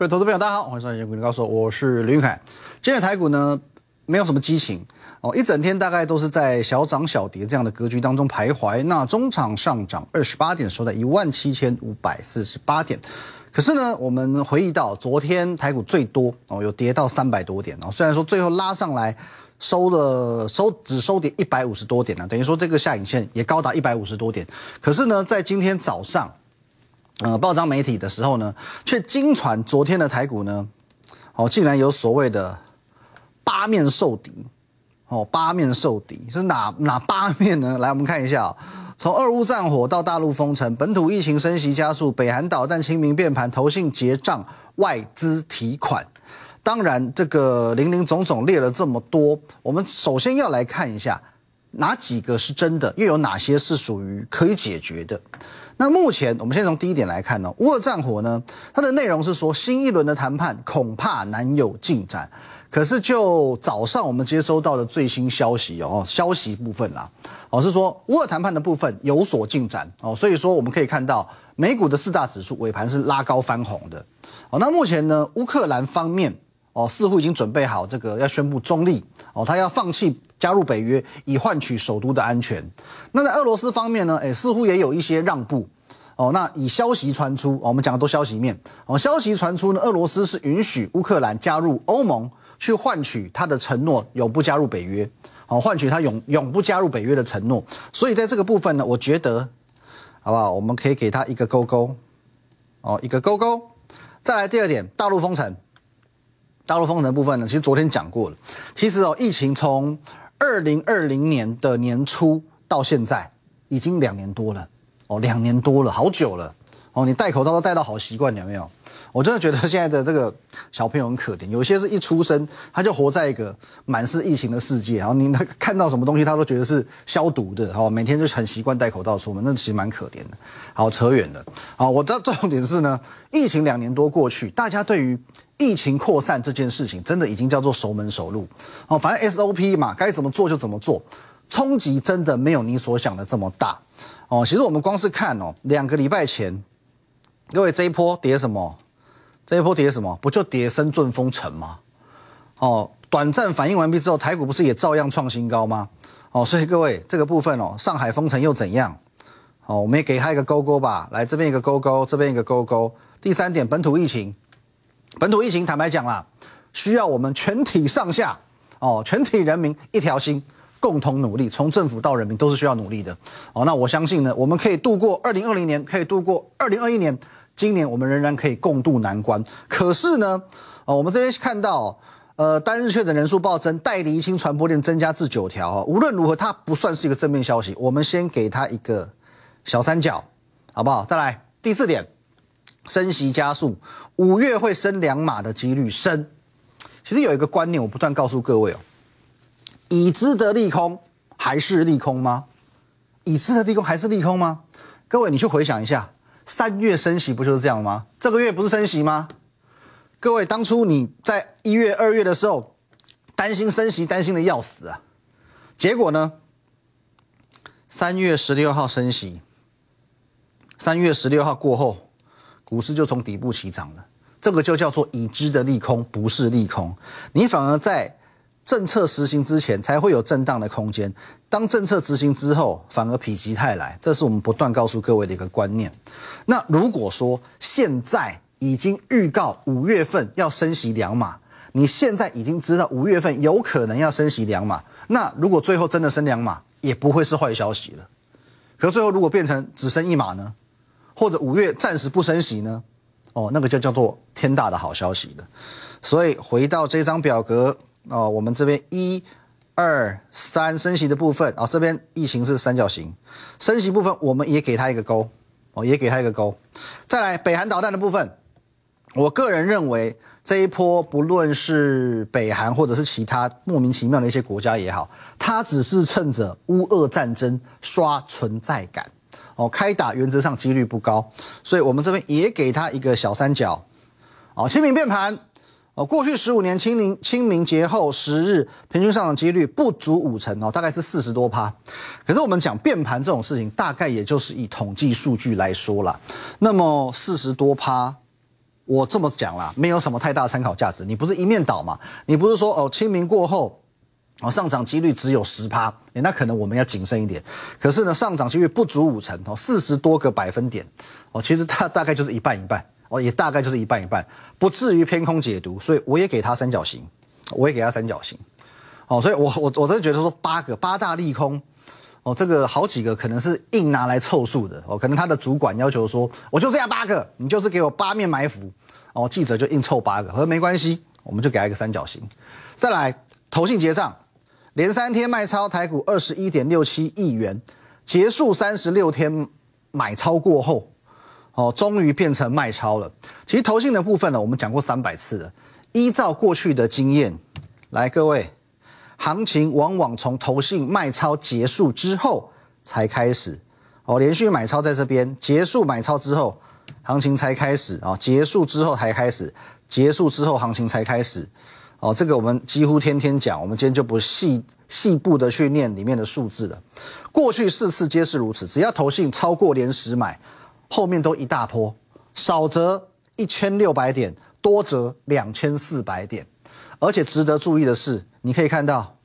各位投资朋友，大家好，欢迎收看《股林高手》，我是林玉凯。今日台股呢，没有什么激情哦，一整天大概都是在小涨小跌这样的格局当中徘徊。那中场上涨二十八点，收在一万七千五百四十八点。可是呢，我们回忆到昨天台股最多哦，有跌到三百多点哦。虽然说最后拉上来收了收只收跌一百五十多点呢，等于说这个下影线也高达一百五十多点。可是呢，在今天早上。呃，报章媒体的时候呢，却惊传昨天的台股呢，哦，竟然有所谓的八面受敌，哦，八面受敌是哪哪八面呢？来，我们看一下，从俄乌战火到大陆封城，本土疫情升级加速，北韩导弹、清明变盘、投信结账、外资提款，当然这个零零总总列了这么多，我们首先要来看一下哪几个是真的，又有哪些是属于可以解决的。那目前，我们先从第一点来看呢，乌尔战火呢，它的内容是说，新一轮的谈判恐怕难有进展。可是就早上我们接收到的最新消息哦，消息部分啦，哦是说乌尔谈判的部分有所进展哦，所以说我们可以看到美股的四大指数尾盘是拉高翻红的哦。那目前呢，乌克兰方面哦，似乎已经准备好这个要宣布中立哦，他要放弃。加入北约以换取首都的安全。那在俄罗斯方面呢？诶，似乎也有一些让步哦。那以消息传出，我们讲的都消息面哦。消息传出呢，俄罗斯是允许乌克兰加入欧盟，去换取他的承诺，永不加入北约。好，换取他永永不加入北约的承诺。所以在这个部分呢，我觉得好不好？我们可以给他一个勾勾哦，一个勾勾。再来第二点，大陆封城，大陆封城部分呢，其实昨天讲过了。其实哦，疫情从二零二零年的年初到现在，已经两年多了哦，两年多了，好久了哦。你戴口罩都戴到好习惯了没有？我真的觉得现在的这个小朋友很可怜，有些是一出生他就活在一个满是疫情的世界，然后你看到什么东西他都觉得是消毒的哈，每天就很习惯戴口罩出门，那其实蛮可怜的。好，扯远了。好，我知道重点是呢，疫情两年多过去，大家对于。疫情扩散这件事情真的已经叫做熟门熟路哦，反正 SOP 嘛，该怎么做就怎么做，冲击真的没有你所想的这么大哦。其实我们光是看哦，两个礼拜前，各位这一波跌什么？这一波跌什么？不就跌深圳封城吗？哦，短暂反应完毕之后，台股不是也照样创新高吗？哦，所以各位这个部分哦，上海封城又怎样？哦，我们也给它一个勾勾吧。来这边一个勾勾，这边一个勾勾。第三点，本土疫情。本土疫情坦白讲啦，需要我们全体上下哦，全体人民一条心，共同努力。从政府到人民都是需要努力的。哦，那我相信呢，我们可以度过二零二零年，可以度过二零二一年。今年我们仍然可以共度难关。可是呢，哦，我们这边看到，呃，单日确诊人数暴增，代理情传播链增加至九条哦。无论如何，它不算是一个正面消息。我们先给它一个小三角，好不好？再来第四点，升息加速。五月会升两码的几率升，其实有一个观念，我不断告诉各位哦：已知的利空还是利空吗？已知的利空还是利空吗？各位，你去回想一下，三月升息不就是这样吗？这个月不是升息吗？各位，当初你在一月、二月的时候，担心升息，担心的要死啊！结果呢？三月十六号升息，三月十六号过后，股市就从底部起涨了。这个就叫做已知的利空，不是利空，你反而在政策实行之前才会有震荡的空间。当政策执行之后，反而否极泰来，这是我们不断告诉各位的一个观念。那如果说现在已经预告五月份要升息两码，你现在已经知道五月份有可能要升息两码，那如果最后真的升两码，也不会是坏消息了。可最后如果变成只升一码呢？或者五月暂时不升息呢？哦，那个就叫做天大的好消息的，所以回到这张表格哦，我们这边一、二、三升息的部分啊，这边疫情是三角形，升息部分我们也给他一个勾，哦，也给他一个勾。再来北韩导弹的部分，我个人认为这一波不论是北韩或者是其他莫名其妙的一些国家也好，它只是趁着乌俄战争刷存在感。哦，开打原则上几率不高，所以我们这边也给他一个小三角。哦，清明变盘，哦，过去十五年清明清明节后十日平均上涨几率不足五成哦，大概是四十多趴。可是我们讲变盘这种事情，大概也就是以统计数据来说啦。那么四十多趴，我这么讲啦，没有什么太大参考价值。你不是一面倒嘛？你不是说哦，清明过后？哦，上涨几率只有十趴，那可能我们要谨慎一点。可是呢，上涨几率不足五成哦，四十多个百分点哦，其实大大概就是一半一半哦，也大概就是一半一半，不至于偏空解读，所以我也给它三角形，我也给它三角形哦，所以我我我真的觉得说八个八大利空哦，这个好几个可能是硬拿来凑数的哦，可能他的主管要求说我就这样八个，你就是给我八面埋伏哦，记者就硬凑八个，和说没关系，我们就给他一个三角形，再来投信结账。连三天卖超台股二十一点六七亿元，结束三十六天买超过后，哦，终于变成卖超了。其实投信的部分呢，我们讲过三百次了。依照过去的经验，来各位，行情往往从投信卖超结束之后才开始。哦，连续买超在这边结束买超之后，行情才开始。哦，结束之后才开始，结束之后行情才开始。哦，这个我们几乎天天讲，我们今天就不细细部的去念里面的数字了。过去四次皆是如此，只要投信超过连十买，后面都一大波，少则一千六百点，多则两千四百点。而且值得注意的是，你可以看到，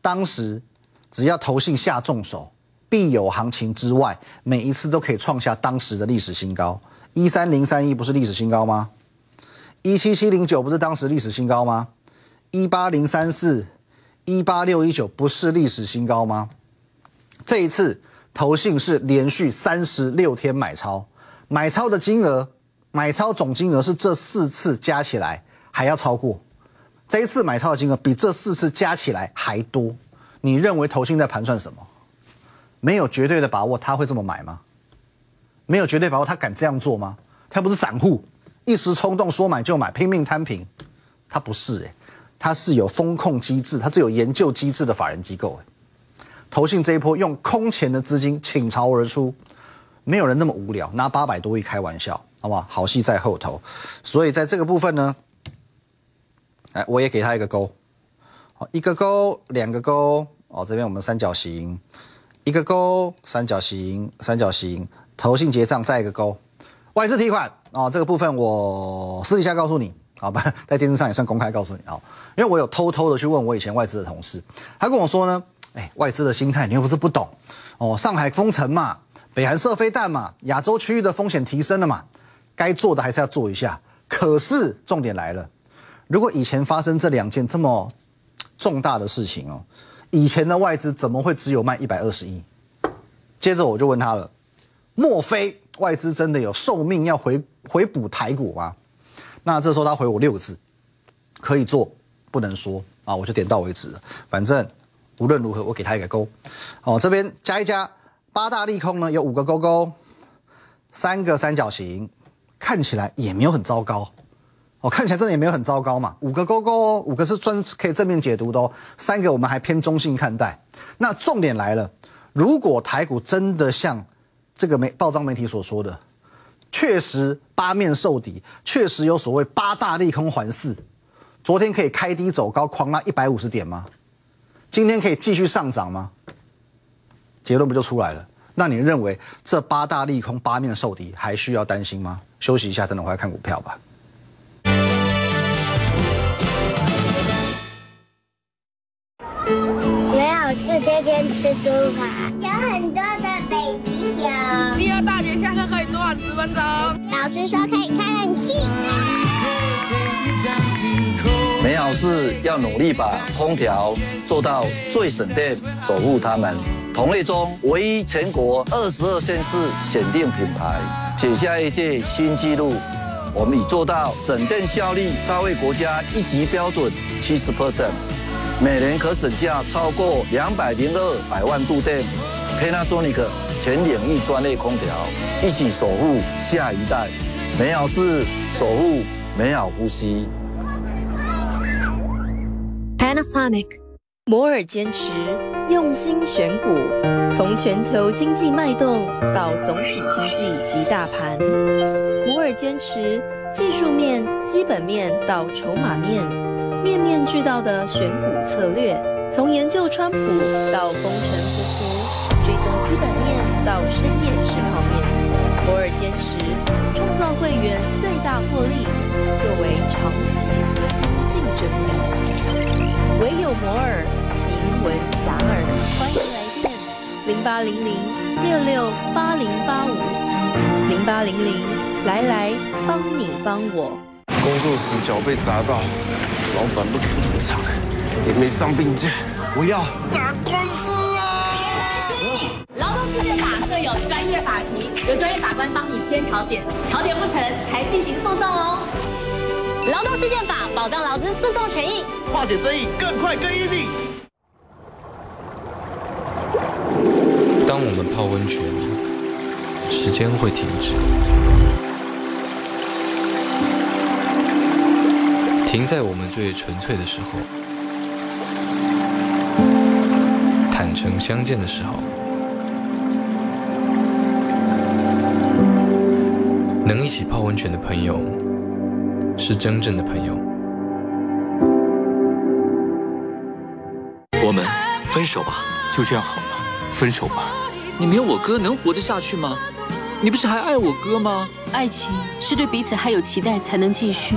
当时只要投信下重手，必有行情之外，每一次都可以创下当时的历史新高，一三零三一不是历史新高吗？一七七零九不是当时历史新高吗？一八零三四，一八六一九不是历史新高吗？这一次投信是连续三十六天买超，买超的金额，买超总金额是这四次加起来还要超过，这一次买超的金额比这四次加起来还多。你认为投信在盘算什么？没有绝对的把握，他会这么买吗？没有绝对把握，他敢这样做吗？他不是散户。一时冲动说买就买拼命摊平，他不是哎，他是有风控机制，他是有研究机制的法人机构哎。投信这一波用空前的资金倾巢而出，没有人那么无聊拿八百多亿开玩笑，好不好戏在后头，所以在这个部分呢，哎，我也给他一个勾，好，一个勾，两个勾，哦，这边我们三角形，一个勾，三角形，三角形，投信结账再一个勾，外资提款。啊，这个部分我私底下告诉你，好吧，在电视上也算公开告诉你啊，因为我有偷偷的去问我以前外资的同事，他跟我说呢，哎，外资的心态你又不是不懂，哦，上海封城嘛，北韩射飞弹嘛，亚洲区域的风险提升了嘛，该做的还是要做一下。可是重点来了，如果以前发生这两件这么重大的事情哦，以前的外资怎么会只有卖一百二十亿？接着我就问他了，莫非外资真的有寿命要回？回补台股吗？那这时候他回我六个字：可以做，不能说啊！我就点到为止了。反正无论如何，我给他一个勾。哦，这边加一加，八大利空呢有五个勾勾，三个三角形，看起来也没有很糟糕。哦，看起来这也没有很糟糕嘛。五个勾勾，五个是专可以正面解读的哦，三个我们还偏中性看待。那重点来了，如果台股真的像这个媒报章媒体所说的。确实八面受敌，确实有所谓八大利空环伺。昨天可以开低走高，狂拉一百五十点吗？今天可以继续上涨吗？结论不就出来了？那你认为这八大利空八面受敌还需要担心吗？休息一下，等我回来看股票吧。没有，就天天吃猪排，有很多的北极熊。第二大点下课。老师说可以开冷气。没好事要努力把空调做到最省电，守护他们。同类中唯一全国二十二县市选定品牌，写下一届新纪录。我们已做到省电效率超为国家一级标准七十 percent，每年可省下超过两百零二百万度电。Panasonic 全领域专业空调，一起守护下一代美好，是守护美好呼吸。Panasonic 摩尔坚持用心选股，从全球经济脉动到总体经济及大盘，摩尔坚持技术面、基本面到筹码面，面面俱到的选股策略，从研究川普到封尘。从基本面到深夜吃泡面，偶尔坚持创造会员最大获利，作为长期核心竞争力。唯有摩尔，名闻遐迩。欢迎来电：零八零零六六八零八五，零八零零，来来，帮你帮我。工作时脚被砸到，老板不肯出场，也没伤病假。我要打官司。事件法设有专业法庭，由专业法官帮你先调解，调解不成才进行诉讼哦。劳动事件法保障劳资诉讼权益，化解争议更快更 easy。当我们泡温泉，时间会停止，停在我们最纯粹的时候，坦诚相见的时候。能一起泡温泉的朋友是真正的朋友。我们分手吧，就这样好吗？分手吧！你没有我哥能活得下去吗？你不是还爱我哥吗？爱情是对彼此还有期待才能继续。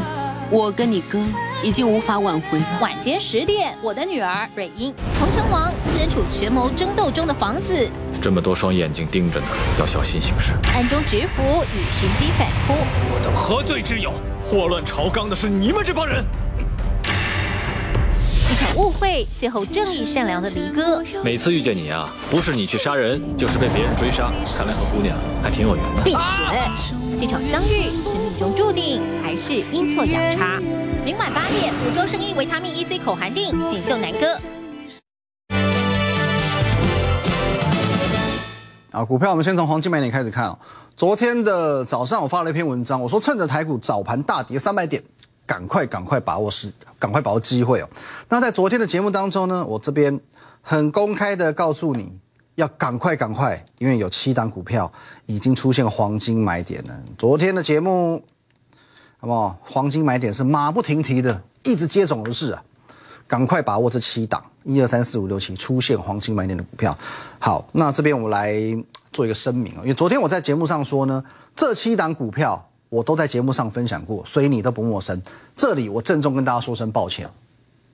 我跟你哥已经无法挽回了。晚间十点，我的女儿蕊英，红城王，身处权谋争斗中的皇子。这么多双眼睛盯着呢，要小心行事。暗中执符以寻机反扑，我等何罪之有？祸乱朝纲的是你们这帮人。一场误会，邂逅正义善良的离歌。每次遇见你啊，不是你去杀人，就是被别人追杀。看来和姑娘还挺有缘的。闭嘴！这场相遇是命中注定，还是阴错阳差？明晚八点，福州圣衣维他命 E C 口含定，锦绣南歌。啊，股票我们先从黄金买点开始看啊。昨天的早上我发了一篇文章，我说趁着台股早盘大跌三百点，赶快赶快把握时，赶快把握机会哦。那在昨天的节目当中呢，我这边很公开的告诉你，要赶快赶快，因为有七档股票已经出现黄金买点了。昨天的节目，好不好？黄金买点是马不停蹄的，一直接踵而至啊。赶快把握这七档，一二三四五六七出现黄金买点的股票。好，那这边我来做一个声明啊，因为昨天我在节目上说呢，这七档股票我都在节目上分享过，所以你都不陌生。这里我郑重跟大家说声抱歉，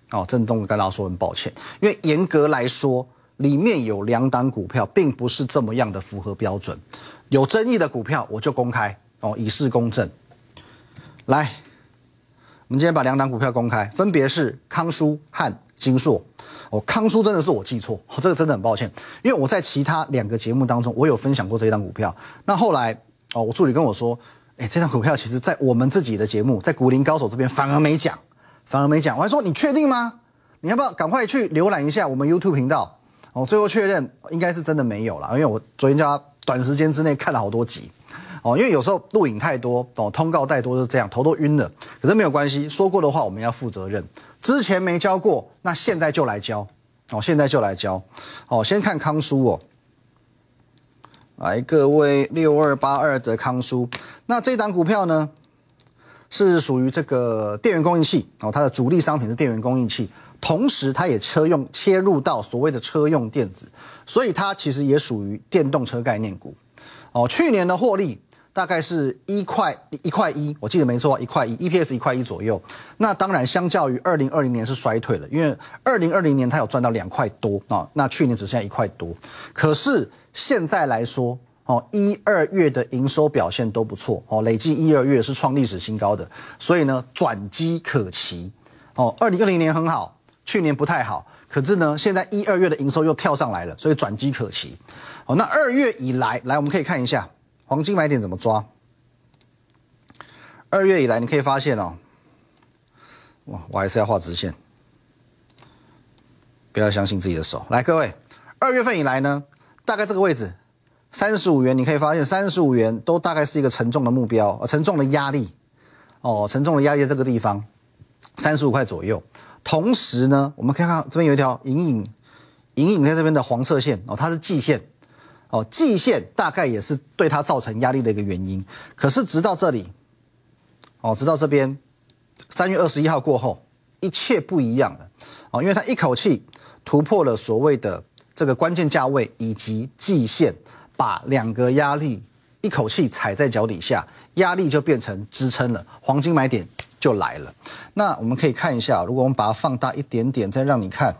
哦，郑重跟大家说声抱歉，因为严格来说，里面有两档股票并不是这么样的符合标准，有争议的股票我就公开哦，以示公正。来。我们今天把两档股票公开，分别是康舒和金硕。哦，康舒真的是我记错，这个真的很抱歉，因为我在其他两个节目当中，我有分享过这一档股票。那后来，哦，我助理跟我说，哎，这张股票其实在我们自己的节目，在股林高手这边反而没讲，反而没讲。我还说你确定吗？你要不要赶快去浏览一下我们 YouTube 频道？我最后确认，应该是真的没有了，因为我昨天叫他短时间之内看了好多集。哦，因为有时候录影太多哦，通告太多是这样，头都晕了。可是没有关系，说过的话我们要负责任。之前没教过，那现在就来教哦，现在就来教。哦，先看康叔哦，来各位六二八二的康叔，那这档股票呢是属于这个电源供应器哦，它的主力商品是电源供应器，同时它也车用切入到所谓的车用电子，所以它其实也属于电动车概念股哦。去年的获利。大概是一块一块一，我记得没错，一块一，EPS 一块一左右。那当然，相较于二零二零年是衰退了，因为二零二零年它有赚到两块多啊，那去年只剩下一块多。可是现在来说，哦，一二月的营收表现都不错，哦，累计一二月是创历史新高。的，所以呢，转机可期。哦，二零二零年很好，去年不太好，可是呢，现在一二月的营收又跳上来了，所以转机可期。好，那二月以来，来我们可以看一下。黄金买点怎么抓？二月以来，你可以发现哦，哇，我还是要画直线，不要相信自己的手。来，各位，二月份以来呢，大概这个位置三十五元，你可以发现三十五元都大概是一个沉重的目标，呃，沉重的压力哦，沉重的压力在这个地方三十五块左右。同时呢，我们看看这边有一条隐隐隐隐在这边的黄色线哦，它是季线。哦，季线大概也是对它造成压力的一个原因，可是直到这里，哦，直到这边，三月二十一号过后，一切不一样了，哦，因为它一口气突破了所谓的这个关键价位以及季线，把两个压力一口气踩在脚底下，压力就变成支撑了，黄金买点就来了。那我们可以看一下，如果我们把它放大一点点，再让你看，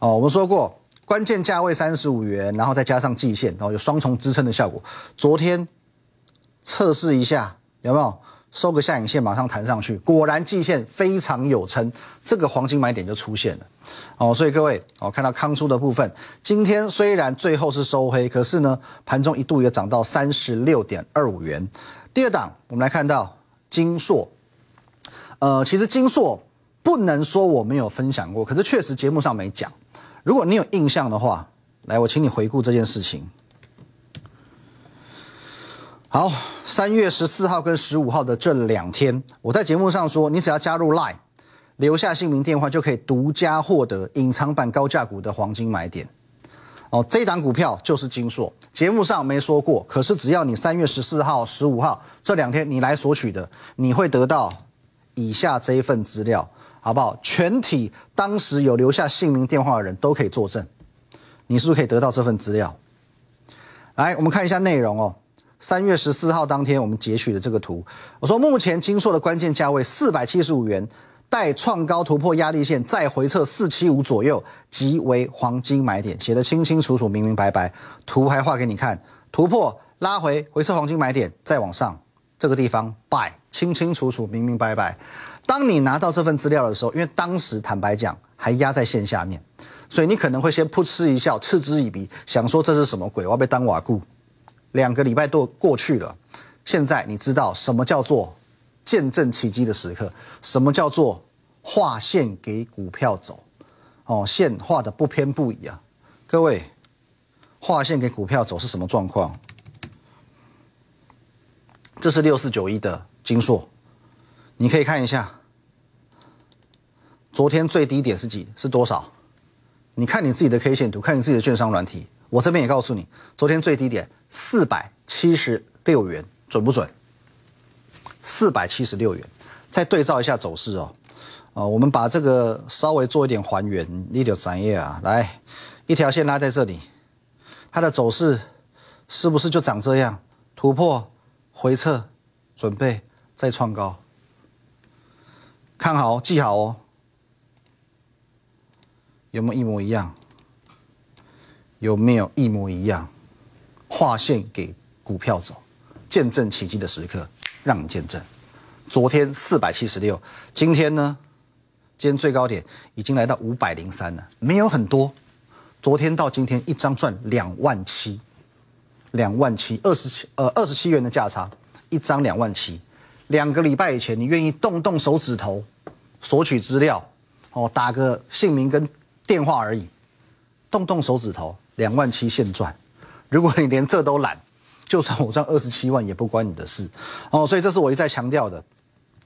哦，我们说过。关键价位三十五元，然后再加上季线，然后有双重支撑的效果。昨天测试一下有没有收个下影线，马上弹上去，果然季线非常有撑，这个黄金买点就出现了。哦，所以各位，我看到康叔的部分，今天虽然最后是收黑，可是呢，盘中一度也涨到三十六点二五元。第二档，我们来看到金硕，呃，其实金硕不能说我没有分享过，可是确实节目上没讲。如果你有印象的话，来，我请你回顾这件事情。好，三月十四号跟十五号的这两天，我在节目上说，你只要加入 Line，留下姓名电话，就可以独家获得隐藏版高价股的黄金买点。哦，这档股票就是金硕，节目上没说过，可是只要你三月十四号、十五号这两天你来索取的，你会得到以下这一份资料。好不好？全体当时有留下姓名电话的人都可以作证，你是不是可以得到这份资料？来，我们看一下内容哦。三月十四号当天，我们截取的这个图，我说目前金硕的关键价位四百七十五元，待创高突破压力线，再回撤四七五左右即为黄金买点，写得清清楚楚、明明白白。图还画给你看，突破、拉回、回撤黄金买点，再往上，这个地方 buy，清清楚楚、明明白白。当你拿到这份资料的时候，因为当时坦白讲还压在线下面，所以你可能会先噗嗤一笑，嗤之以鼻，想说这是什么鬼，我要被当瓦固。两个礼拜都过去了，现在你知道什么叫做见证奇迹的时刻，什么叫做画线给股票走哦，线画的不偏不倚啊。各位，画线给股票走是什么状况？这是六四九一的金硕。你可以看一下，昨天最低点是几？是多少？你看你自己的 K 线图，看你自己的券商软体。我这边也告诉你，昨天最低点四百七十六元，准不准？四百七十六元。再对照一下走势哦。啊，我们把这个稍微做一点还原。l 条产业啊，来，一条线拉在这里，它的走势是不是就长这样？突破、回撤、准备再创高。看好，记好哦。有没有一模一样？有没有一模一样？划线给股票走，见证奇迹的时刻，让你见证。昨天四百七十六，今天呢？今天最高点已经来到五百零三了，没有很多。昨天到今天，一张赚两万七，两万七二十七呃二十七元的价差，一张两万七。两个礼拜以前，你愿意动动手指头？索取资料，哦，打个姓名跟电话而已，动动手指头，两万七现赚。如果你连这都懒，就算我赚二十七万也不关你的事。哦，所以这是我一再强调的。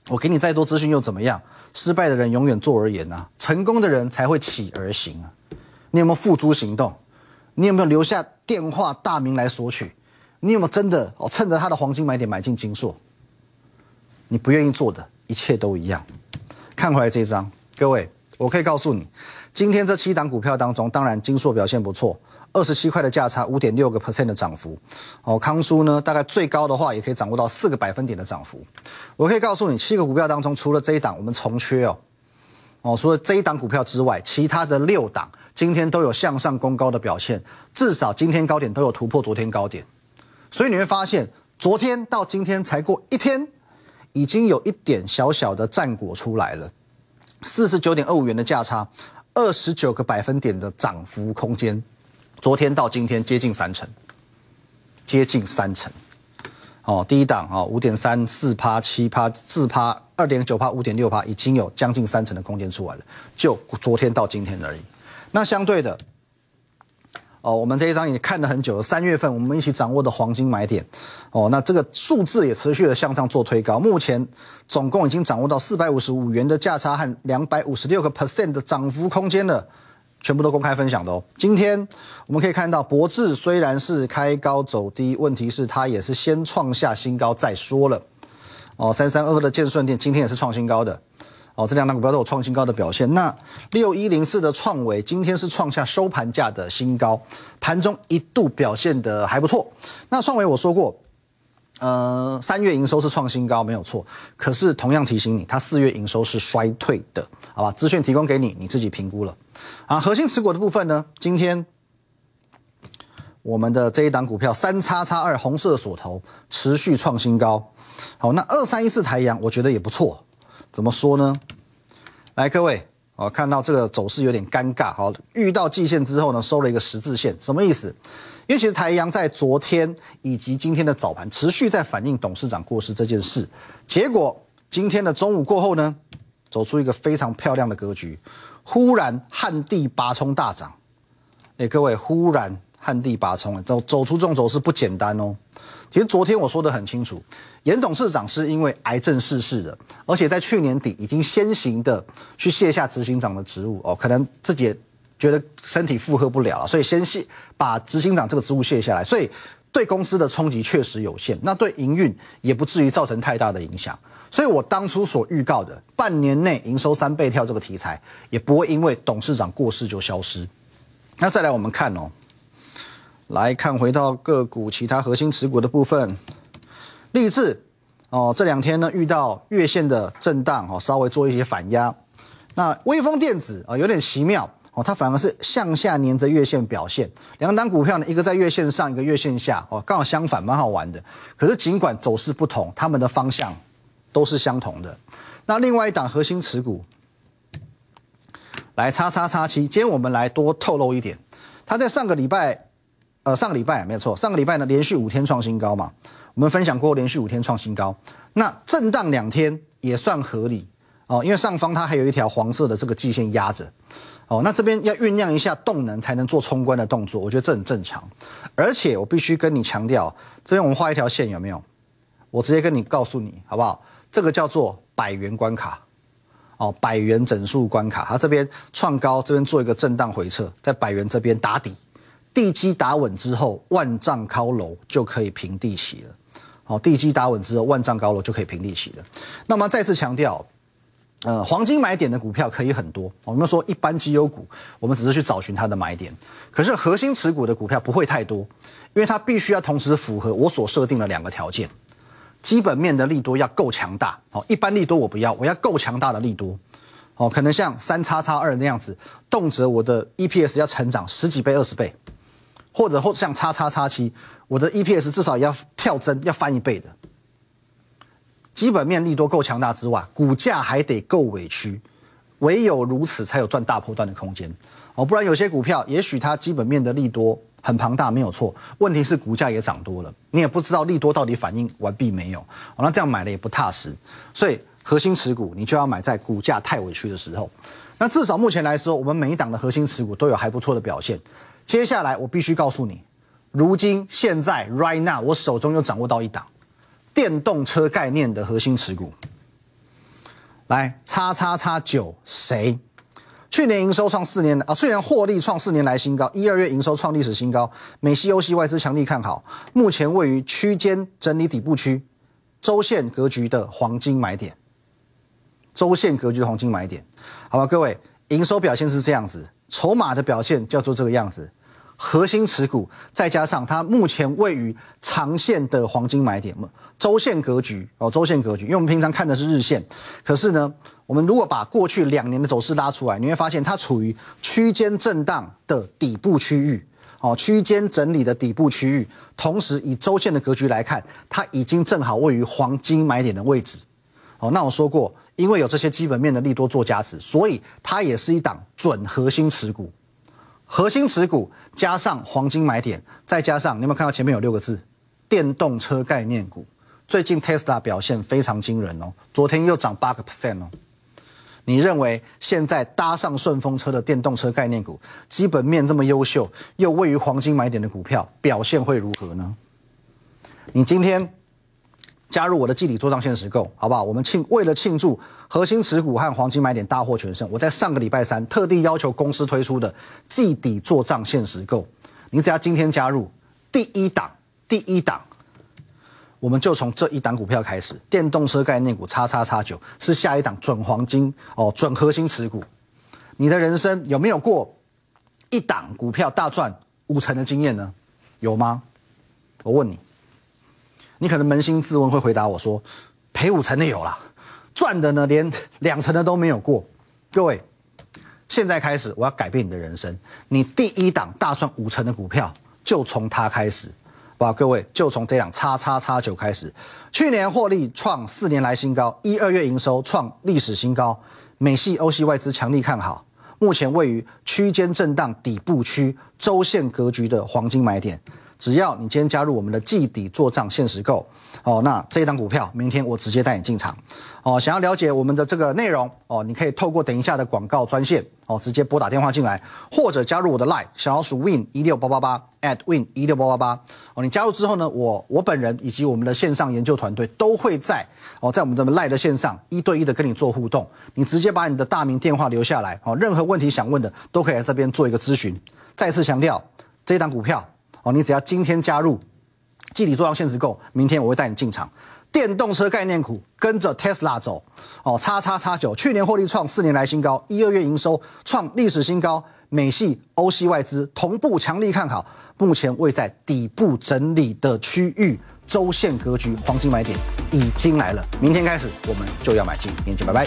我给你再多资讯又怎么样？失败的人永远坐而言呐，成功的人才会起而行啊。你有没有付诸行动？你有没有留下电话大名来索取？你有没有真的哦趁着他的黄金买点买进金硕？你不愿意做的一切都一样。看回来这一张，各位，我可以告诉你，今天这七档股票当中，当然金硕表现不错，二十七块的价差，五点六个 percent 的涨幅。哦，康叔呢，大概最高的话也可以掌握到四个百分点的涨幅。我可以告诉你，七个股票当中，除了这一档我们重缺哦，哦，除了这一档股票之外，其他的六档今天都有向上攻高的表现，至少今天高点都有突破昨天高点。所以你会发现，昨天到今天才过一天。已经有一点小小的战果出来了，四十九点二五元的价差，二十九个百分点的涨幅空间，昨天到今天接近三成，接近三成。哦，第一档啊，五点三四趴、七趴、四趴、二点九趴、五点六趴，已经有将近三成的空间出来了，就昨天到今天而已。那相对的。哦，我们这一张也看了很久了。三月份我们一起掌握的黄金买点，哦，那这个数字也持续的向上做推高。目前总共已经掌握到四百五十五元的价差和两百五十六个 percent 的涨幅空间了，全部都公开分享的哦。今天我们可以看到，博智虽然是开高走低，问题是它也是先创下新高再说了。哦，三三二二的建顺店今天也是创新高的。哦，这两档股票都有创新高的表现。那六一零四的创维今天是创下收盘价的新高，盘中一度表现的还不错。那创维我说过，呃，三月营收是创新高，没有错。可是同样提醒你，它四月营收是衰退的，好吧？资讯提供给你，你自己评估了。啊，核心持股的部分呢，今天我们的这一档股票三叉叉二红色锁头持续创新高。好，那二三一四台阳我觉得也不错。怎么说呢？来，各位，我看到这个走势有点尴尬。好，遇到季线之后呢，收了一个十字线，什么意思？因为其实台阳在昨天以及今天的早盘持续在反映董事长过世这件事，结果今天的中午过后呢，走出一个非常漂亮的格局，忽然旱地拔葱大涨。哎，各位，忽然。旱地拔葱啊，走走出这种走势不简单哦。其实昨天我说的很清楚，严董事长是因为癌症逝世的，而且在去年底已经先行的去卸下执行长的职务哦，可能自己觉得身体负荷不了了，所以先卸把执行长这个职务卸下来，所以对公司的冲击确实有限，那对营运也不至于造成太大的影响。所以我当初所预告的半年内营收三倍跳这个题材，也不会因为董事长过世就消失。那再来我们看哦。来看回到个股其他核心持股的部分，立志哦，这两天呢遇到月线的震荡哦，稍微做一些反压。那微风电子啊有点奇妙哦，它反而是向下粘着月线表现。两档股票呢，一个在月线上，一个月线下哦，刚好相反，蛮好玩的。可是尽管走势不同，他们的方向都是相同的。那另外一档核心持股，来叉叉叉七，今天我们来多透露一点，他在上个礼拜。呃，上个礼拜没有错，上个礼拜呢连续五天创新高嘛，我们分享过连续五天创新高，那震荡两天也算合理哦，因为上方它还有一条黄色的这个季线压着哦，那这边要酝酿一下动能才能做冲关的动作，我觉得这很正常。而且我必须跟你强调，这边我们画一条线有没有？我直接跟你告诉你好不好？这个叫做百元关卡哦，百元整数关卡，它这边创高，这边做一个震荡回撤，在百元这边打底。地基打稳之后，万丈高楼就可以平地起了。好，地基打稳之后，万丈高楼就可以平地起了。那么再次强调，呃，黄金买点的股票可以很多。我们说一般绩优股，我们只是去找寻它的买点。可是核心持股的股票不会太多，因为它必须要同时符合我所设定的两个条件：基本面的利多要够强大。好，一般利多我不要，我要够强大的利多。好，可能像三叉叉二那样子，动辄我的 EPS 要成长十几倍、二十倍。或者或像叉叉叉七，我的 EPS 至少要跳增，要翻一倍的。基本面利多够强大之外，股价还得够委屈，唯有如此才有赚大波段的空间哦。不然有些股票也许它基本面的利多很庞大，没有错，问题是股价也涨多了，你也不知道利多到底反应完毕没有哦。那这样买了也不踏实，所以核心持股你就要买在股价太委屈的时候。那至少目前来说，我们每一档的核心持股都有还不错的表现。接下来我必须告诉你，如今现在 right now 我手中又掌握到一档电动车概念的核心持股，来叉叉叉九谁？去年营收创四年来啊，去年获利创四年来新高，一二月营收创历史新高，美系游戏外资强力看好，目前位于区间整理底部区，周线格局的黄金买点，周线格局的黄金买点，好吧，各位，营收表现是这样子，筹码的表现叫做这个样子。核心持股，再加上它目前位于长线的黄金买点，周线格局哦，周线格局。因为我们平常看的是日线，可是呢，我们如果把过去两年的走势拉出来，你会发现它处于区间震荡的底部区域哦，区间整理的底部区域。同时以周线的格局来看，它已经正好位于黄金买点的位置哦。那我说过，因为有这些基本面的利多做加持，所以它也是一档准核心持股。核心持股加上黄金买点，再加上你有没有看到前面有六个字？电动车概念股最近 Tesla 表现非常惊人哦，昨天又涨八个 percent 哦。你认为现在搭上顺风车的电动车概念股，基本面这么优秀，又位于黄金买点的股票，表现会如何呢？你今天？加入我的季底做账限时购，好不好？我们庆为了庆祝核心持股和黄金买点大获全胜，我在上个礼拜三特地要求公司推出的季底做账限时购。你只要今天加入第一档，第一档，我们就从这一档股票开始，电动车概念股叉叉叉九是下一档准黄金哦，准核心持股。你的人生有没有过一档股票大赚五成的经验呢？有吗？我问你。你可能扪心自问会回答我说，赔五成的有了，赚的呢连两成的都没有过。各位，现在开始我要改变你的人生，你第一档大赚五成的股票就从它开始，哇，各位就从这档叉叉叉九开始。去年获利创四年来新高，一二月营收创历史新高，美系、欧系外资强力看好，目前位于区间震荡底部区，周线格局的黄金买点。只要你今天加入我们的季底做账限时购哦，那这一档股票明天我直接带你进场哦。想要了解我们的这个内容哦，你可以透过等一下的广告专线哦，直接拨打电话进来，或者加入我的 Line 小老鼠 Win 一六八八八 at Win 一六八八八哦。你加入之后呢，我我本人以及我们的线上研究团队都会在哦，在我们这么 Line 的线上一对一的跟你做互动。你直接把你的大名电话留下来哦，任何问题想问的都可以来这边做一个咨询。再次强调，这一档股票。哦，你只要今天加入，具底做上限时购，明天我会带你进场。电动车概念股跟着 Tesla 走，哦，叉叉叉九去年获利创四年来新高，一二月营收创历史新高，美系、欧系外资同步强力看好，目前位在底部整理的区域周线格局，黄金买点已经来了。明天开始我们就要买进，明天见，拜拜。